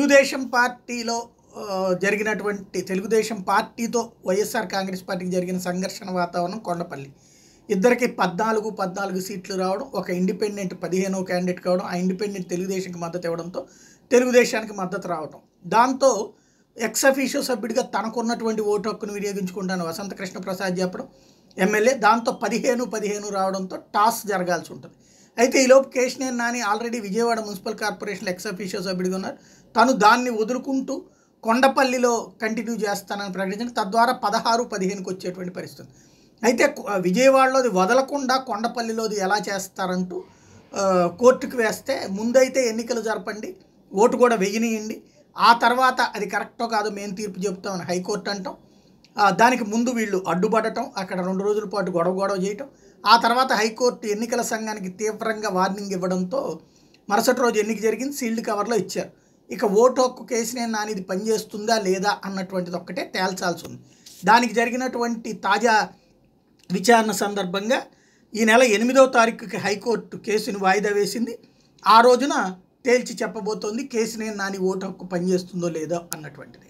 తెలుగుదేశం పార్టీలో జరిగినటువంటి తెలుగుదేశం పార్టీతో వైఎస్ఆర్ కాంగ్రెస్ పార్టీకి జరిగిన సంఘర్షణ వాతావరణం కొండపల్లి ఇద్దరికి పద్నాలుగు పద్నాలుగు సీట్లు రావడం ఒక ఇండిపెండెంట్ పదిహేనో క్యాండిడేట్ కావడం ఆ ఇండిపెండెంట్ తెలుగుదేశంకి మద్దతు ఇవ్వడంతో తెలుగుదేశానికి మద్దతు రావడం దాంతో ఎక్స్ అఫీషియో సభ్యుడిగా తనకున్నటువంటి ఓటు హక్కును వినియోగించుకుంటాను వసంతకృష్ణ ప్రసాద్ చెప్పడం ఎమ్మెల్యే దాంతో పదిహేను పదిహేను రావడంతో టాస్ జరగాల్సి ఉంటుంది అయితే ఈలోపు Kesineni Nani already Vijayawada municipal corporation ex officio సభ్యుడిగా ఉన్నారు తను దాన్ని వదులుకుంటూ కొండపల్లిలో కంటిన్యూ చేస్తానని ప్రకటించండి తద్వారా పదహారు పదిహేనుకి వచ్చేటువంటి పరిస్థితి అయితే విజయవాడలోది వదలకుండా కొండపల్లిలోది ఎలా చేస్తారంటూ కోర్టుకు వేస్తే ముందైతే ఎన్నికలు జరపండి ఓటు కూడా వెయ్యనియండి ఆ తర్వాత అది కరెక్టో కాదు మేము తీర్పు చెప్తామని హైకోర్టు అంటాం దానికి ముందు వీళ్ళు అడ్డుపడటం అక్కడ రెండు రోజుల పాటు గొడవ గొడవ చేయటం ఆ తర్వాత హైకోర్టు ఎన్నికల సంఘానికి తీవ్రంగా వార్నింగ్ ఇవ్వడంతో మరుసటి రోజు ఎన్నిక జరిగింది సీల్డ్ కవర్లో ఇచ్చారు ఇక ఓటు హక్కు కేసునే నానిది పనిచేస్తుందా లేదా అన్నటువంటిది ఒక్కటే తేల్చాల్సి ఉంది దానికి జరిగినటువంటి తాజా విచారణ సందర్భంగా ఈ నెల ఎనిమిదవ తారీఖుకి హైకోర్టు కేసును వాయిదా వేసింది ఆ రోజున తేల్చి చెప్పబోతోంది కేసునే నాని ఓటు హక్కు పనిచేస్తుందో లేదో అన్నటువంటిది